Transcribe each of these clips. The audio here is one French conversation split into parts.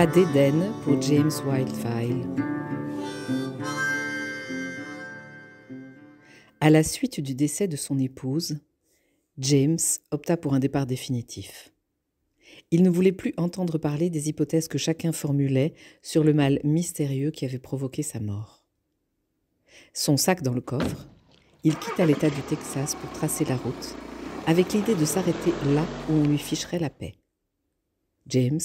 pas d'Éden pour James Wildfile. À la suite du décès de son épouse, James opta pour un départ définitif. Il ne voulait plus entendre parler des hypothèses que chacun formulait sur le mal mystérieux qui avait provoqué sa mort. Son sac dans le coffre, il quitta l'État du Texas pour tracer la route, avec l'idée de s'arrêter là où on lui ficherait la paix. James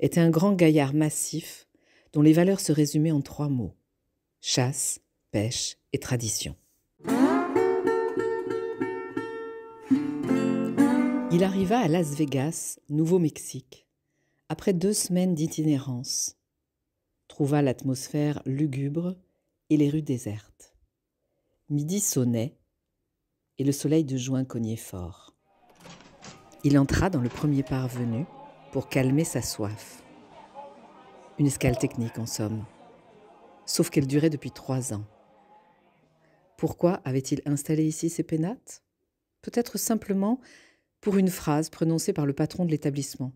était un grand gaillard massif dont les valeurs se résumaient en trois mots chasse, pêche et tradition. Il arriva à Las Vegas, Nouveau-Mexique, après deux semaines d'itinérance. Trouva l'atmosphère lugubre et les rues désertes. Midi sonnait et le soleil de juin cognait fort. Il entra dans le premier parvenu pour calmer sa soif. Une escale technique en somme. Sauf qu'elle durait depuis trois ans. Pourquoi avait-il installé ici ses pénates Peut-être simplement pour une phrase prononcée par le patron de l'établissement.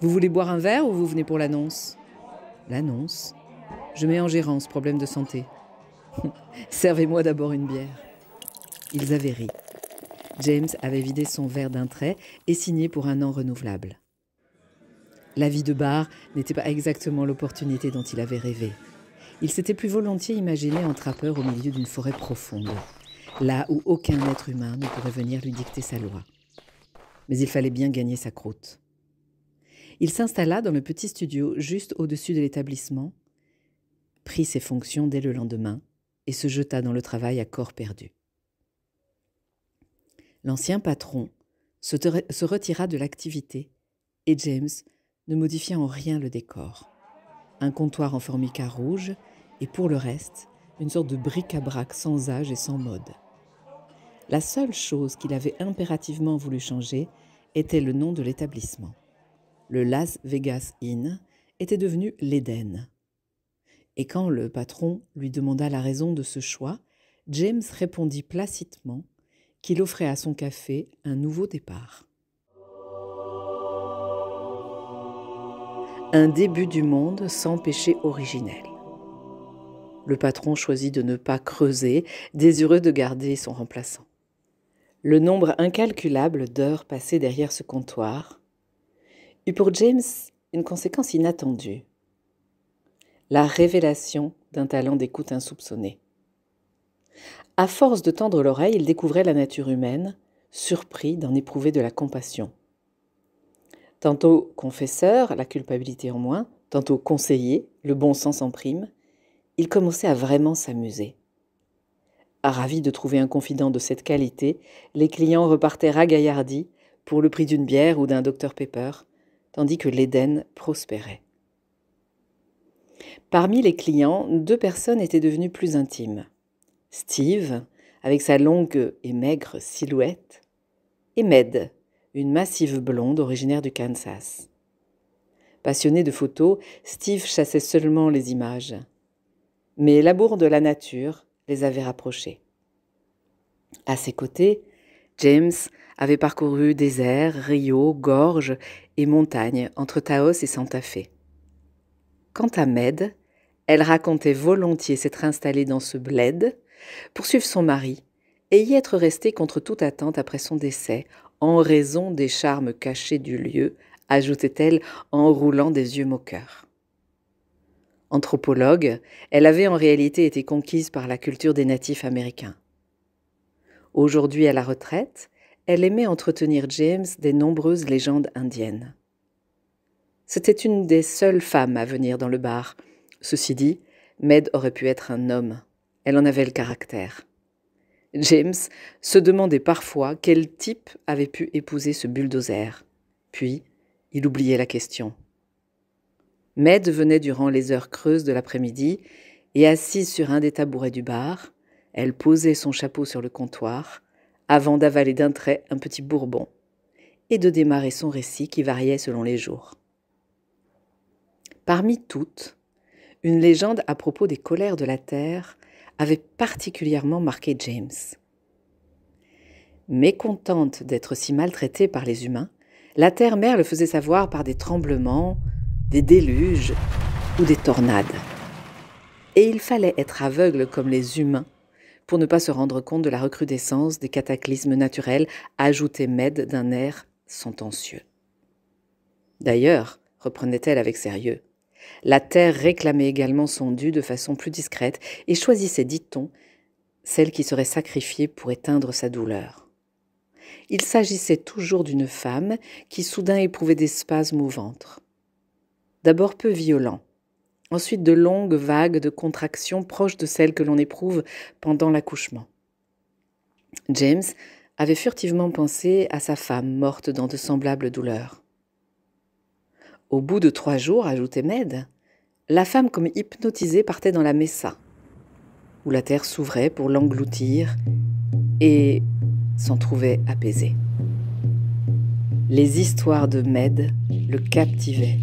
Vous voulez boire un verre ou vous venez pour l'annonce L'annonce Je mets en gérance problème de santé. Servez-moi d'abord une bière. Ils avaient ri. James avait vidé son verre d'un trait et signé pour un an renouvelable. La vie de bar n'était pas exactement l'opportunité dont il avait rêvé. Il s'était plus volontiers imaginé en trappeur au milieu d'une forêt profonde, là où aucun être humain ne pourrait venir lui dicter sa loi. Mais il fallait bien gagner sa croûte. Il s'installa dans le petit studio juste au-dessus de l'établissement, prit ses fonctions dès le lendemain et se jeta dans le travail à corps perdu. L'ancien patron se, retira de l'activité et James ne modifia en rien le décor. Un comptoir en formica rouge et pour le reste, une sorte de bric-à-brac sans âge et sans mode. La seule chose qu'il avait impérativement voulu changer était le nom de l'établissement. Le Las Vegas Inn était devenu l'Éden. Et quand le patron lui demanda la raison de ce choix, James répondit placitement qu'il offrait à son café un nouveau départ. Un début du monde sans péché originel. Le patron choisit de ne pas creuser, désireux de garder son remplaçant. Le nombre incalculable d'heures passées derrière ce comptoir eut pour James une conséquence inattendue. La révélation d'un talent d'écoute insoupçonné. À force de tendre l'oreille, il découvrait la nature humaine, surpris d'en éprouver de la compassion. Tantôt confesseur, la culpabilité en moins, tantôt conseiller, le bon sens en prime, il commençait à vraiment s'amuser. Ravi de trouver un confident de cette qualité, les clients repartaient ragaillardis pour le prix d'une bière ou d'un Dr Pepper, tandis que l'Éden prospérait. Parmi les clients, deux personnes étaient devenues plus intimes. Steve, avec sa longue et maigre silhouette, et Med, une massive blonde originaire du Kansas. Passionné de photos, Steve chassait seulement les images. Mais l'amour de la nature les avait rapprochés. À ses côtés, James avait parcouru déserts, rios, gorges et montagnes entre Taos et Santa Fe. Quant à Med, elle racontait volontiers s'être installée dans ce bled Poursuivre son mari et y être restée contre toute attente après son décès, en raison des charmes cachés du lieu, ajoutait-elle en roulant des yeux moqueurs. Anthropologue, elle avait en réalité été conquise par la culture des natifs américains. Aujourd'hui à la retraite, elle aimait entretenir James des nombreuses légendes indiennes. C'était une des seules femmes à venir dans le bar. Ceci dit, Med aurait pu être un homme. Elle en avait le caractère. James se demandait parfois quel type avait pu épouser ce bulldozer. Puis, il oubliait la question. Med venait durant les heures creuses de l'après-midi et assise sur un des tabourets du bar, elle posait son chapeau sur le comptoir avant d'avaler d'un trait un petit bourbon et de démarrer son récit qui variait selon les jours. Parmi toutes, une légende à propos des colères de la terre avait particulièrement marqué James. Mécontente d'être si maltraitée par les humains, la Terre-Mère le faisait savoir par des tremblements, des déluges ou des tornades. Et il fallait être aveugle comme les humains pour ne pas se rendre compte de la recrudescence des cataclysmes naturels, ajoutés Med d'un air sentencieux. D'ailleurs, reprenait-elle avec sérieux, la terre réclamait également son dû de façon plus discrète et choisissait, dit-on, celle qui serait sacrifiée pour éteindre sa douleur. Il s'agissait toujours d'une femme qui soudain éprouvait des spasmes au ventre. D'abord peu violents, ensuite de longues vagues de contractions proches de celles que l'on éprouve pendant l'accouchement. James avait furtivement pensé à sa femme morte dans de semblables douleurs. Au bout de trois jours, ajoutait Med, la femme comme hypnotisée partait dans la Messa, où la terre s'ouvrait pour l'engloutir et s'en trouvait apaisée. Les histoires de Med le captivaient.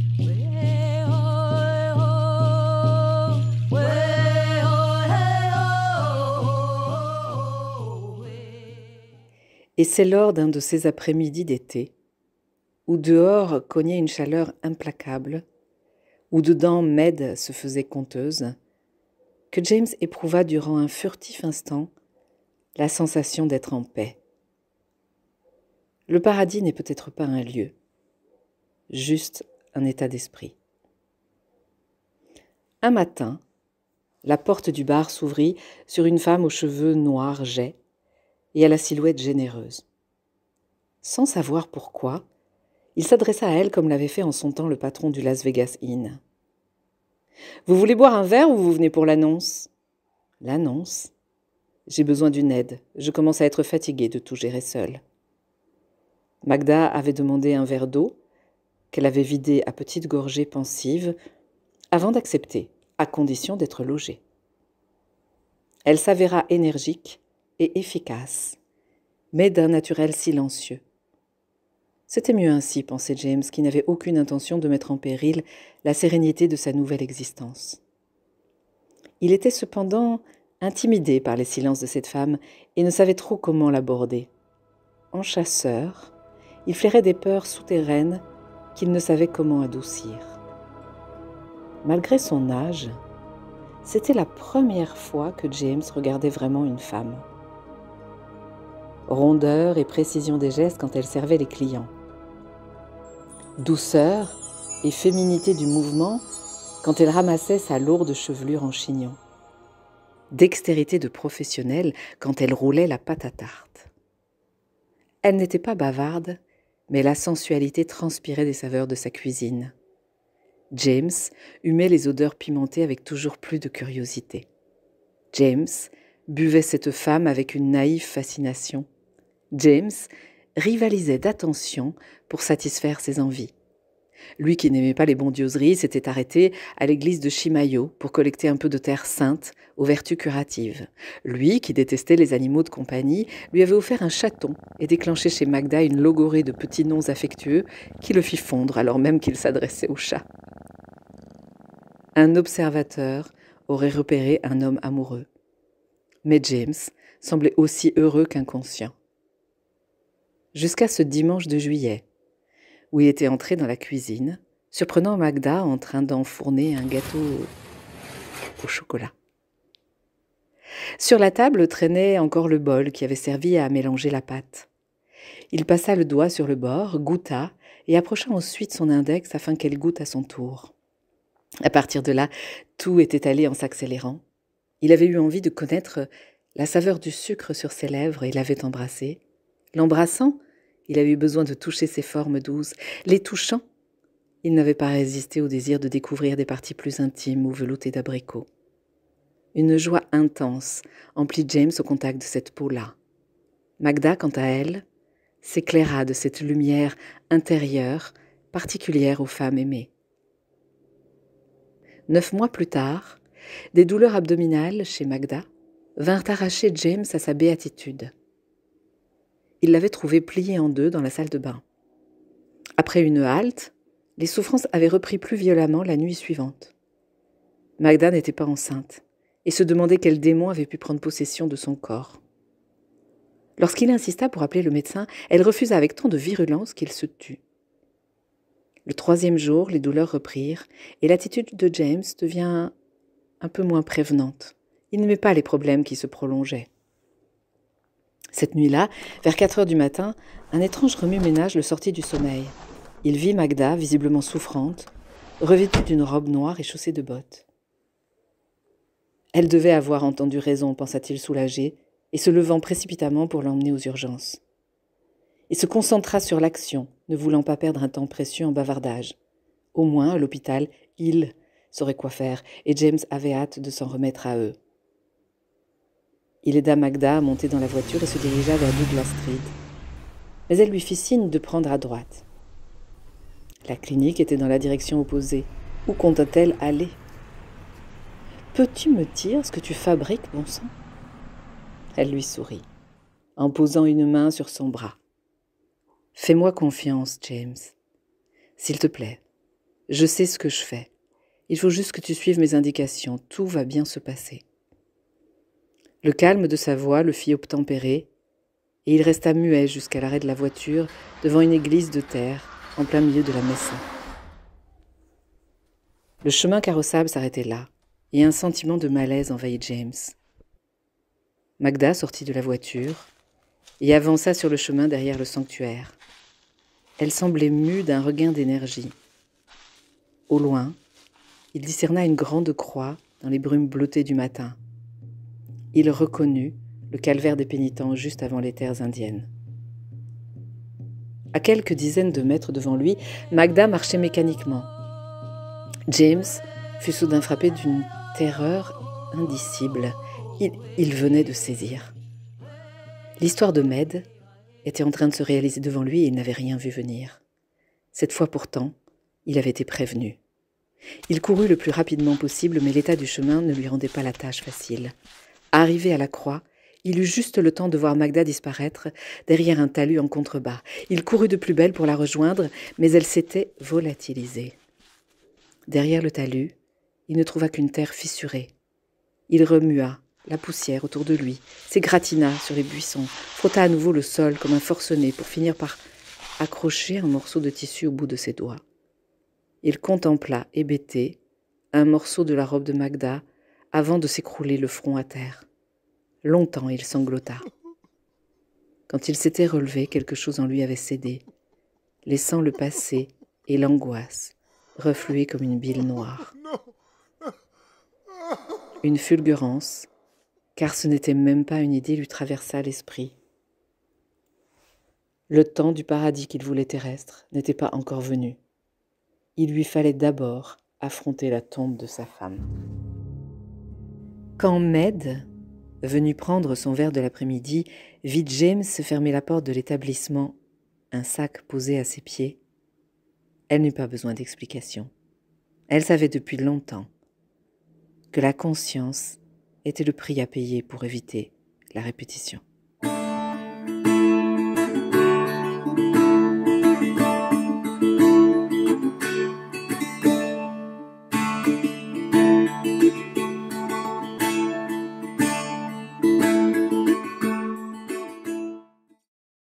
Et c'est lors d'un de ces après-midi d'été où dehors cognait une chaleur implacable, où dedans Med se faisait conteuse, que James éprouva durant un furtif instant la sensation d'être en paix. Le paradis n'est peut-être pas un lieu, juste un état d'esprit. Un matin, la porte du bar s'ouvrit sur une femme aux cheveux noirs jets et à la silhouette généreuse. Sans savoir pourquoi, il s'adressa à elle comme l'avait fait en son temps le patron du Las Vegas Inn. Vous voulez boire un verre ou vous venez pour l'annonce L'annonce J'ai besoin d'une aide. Je commence à être fatiguée de tout gérer seule. Magda avait demandé un verre d'eau, qu'elle avait vidé à petites gorgées pensives, avant d'accepter, à condition d'être logée. Elle s'avéra énergique et efficace, mais d'un naturel silencieux c'était mieux ainsi, pensait James, qui n'avait aucune intention de mettre en péril la sérénité de sa nouvelle existence. Il était cependant intimidé par les silences de cette femme et ne savait trop comment l'aborder. En chasseur, il flairait des peurs souterraines qu'il ne savait comment adoucir. Malgré son âge, c'était la première fois que James regardait vraiment une femme. Rondeur et précision des gestes quand elle servait les clients douceur et féminité du mouvement quand elle ramassait sa lourde chevelure en chignon. Dextérité de professionnelle quand elle roulait la pâte à tarte. Elle n'était pas bavarde, mais la sensualité transpirait des saveurs de sa cuisine. James humait les odeurs pimentées avec toujours plus de curiosité. James buvait cette femme avec une naïve fascination. James rivalisait d'attention pour satisfaire ses envies. Lui qui n'aimait pas les bondioseries s'était arrêté à l'église de Chimayo pour collecter un peu de terre sainte aux vertus curatives. Lui qui détestait les animaux de compagnie lui avait offert un chaton et déclenché chez Magda une logorée de petits noms affectueux qui le fit fondre alors même qu'il s'adressait au chat. Un observateur aurait repéré un homme amoureux. Mais James semblait aussi heureux qu'inconscient jusqu'à ce dimanche de juillet, où il était entré dans la cuisine, surprenant Magda en train d'enfourner un gâteau au chocolat. Sur la table traînait encore le bol qui avait servi à mélanger la pâte. Il passa le doigt sur le bord, goûta, et approcha ensuite son index afin qu'elle goûte à son tour. À partir de là, tout était allé en s'accélérant. Il avait eu envie de connaître la saveur du sucre sur ses lèvres et l'avait embrassée. L'embrassant, il avait eu besoin de toucher ses formes douces. Les touchant, il n'avait pas résisté au désir de découvrir des parties plus intimes ou veloutées d'abricots. Une joie intense emplit James au contact de cette peau-là. Magda, quant à elle, s'éclaira de cette lumière intérieure particulière aux femmes aimées. Neuf mois plus tard, des douleurs abdominales chez Magda vinrent arracher James à sa béatitude il l'avait trouvé pliée en deux dans la salle de bain. Après une halte, les souffrances avaient repris plus violemment la nuit suivante. Magda n'était pas enceinte et se demandait quel démon avait pu prendre possession de son corps. Lorsqu'il insista pour appeler le médecin, elle refusa avec tant de virulence qu'il se tut. Le troisième jour, les douleurs reprirent et l'attitude de James devient un peu moins prévenante. Il n'aimait pas les problèmes qui se prolongeaient. Cette nuit-là, vers 4 heures du matin, un étrange remue-ménage le sortit du sommeil. Il vit Magda, visiblement souffrante, revêtue d'une robe noire et chaussée de bottes. Elle devait avoir entendu raison, pensa-t-il soulagé, et se levant précipitamment pour l'emmener aux urgences. Il se concentra sur l'action, ne voulant pas perdre un temps précieux en bavardage. Au moins, à l'hôpital, il saurait quoi faire, et James avait hâte de s'en remettre à eux. Il aida Magda à monter dans la voiture et se dirigea vers Douglas Street. Mais elle lui fit signe de prendre à droite. La clinique était dans la direction opposée. Où compta-t-elle aller Peux-tu me dire ce que tu fabriques, bon sang Elle lui sourit, en posant une main sur son bras. Fais-moi confiance, James. S'il te plaît, je sais ce que je fais. Il faut juste que tu suives mes indications. Tout va bien se passer. Le calme de sa voix le fit obtempérer, et il resta muet jusqu'à l'arrêt de la voiture devant une église de terre en plein milieu de la messe. Le chemin carrossable s'arrêtait là, et un sentiment de malaise envahit James. Magda sortit de la voiture et avança sur le chemin derrière le sanctuaire. Elle semblait mue d'un regain d'énergie. Au loin, il discerna une grande croix dans les brumes bleutées du matin il reconnut le calvaire des pénitents juste avant les terres indiennes. À quelques dizaines de mètres devant lui, Magda marchait mécaniquement. James fut soudain frappé d'une terreur indicible. Il, venait de saisir. L'histoire de Med était en train de se réaliser devant lui et il n'avait rien vu venir. Cette fois pourtant, il avait été prévenu. Il courut le plus rapidement possible, mais l'état du chemin ne lui rendait pas la tâche facile. Arrivé à la croix, il eut juste le temps de voir Magda disparaître derrière un talus en contrebas. Il courut de plus belle pour la rejoindre, mais elle s'était volatilisée. Derrière le talus, il ne trouva qu'une terre fissurée. Il remua la poussière autour de lui, s'égratina sur les buissons, frotta à nouveau le sol comme un forcené pour finir par accrocher un morceau de tissu au bout de ses doigts. Il contempla, hébété, un morceau de la robe de Magda avant de s'écrouler le front à terre. Longtemps il sanglota. Quand il s'était relevé, quelque chose en lui avait cédé, laissant le passé et l'angoisse refluer comme une bile noire. Une fulgurance, car ce n'était même pas une idée, lui traversa l'esprit. Le temps du paradis qu'il voulait terrestre n'était pas encore venu. Il lui fallait d'abord affronter la tombe de sa femme. Quand Med, venu prendre son verre de l'après-midi, vit James fermer la porte de l'établissement, un sac posé à ses pieds, elle n'eut pas besoin d'explication. Elle savait depuis longtemps que la conscience était le prix à payer pour éviter la répétition.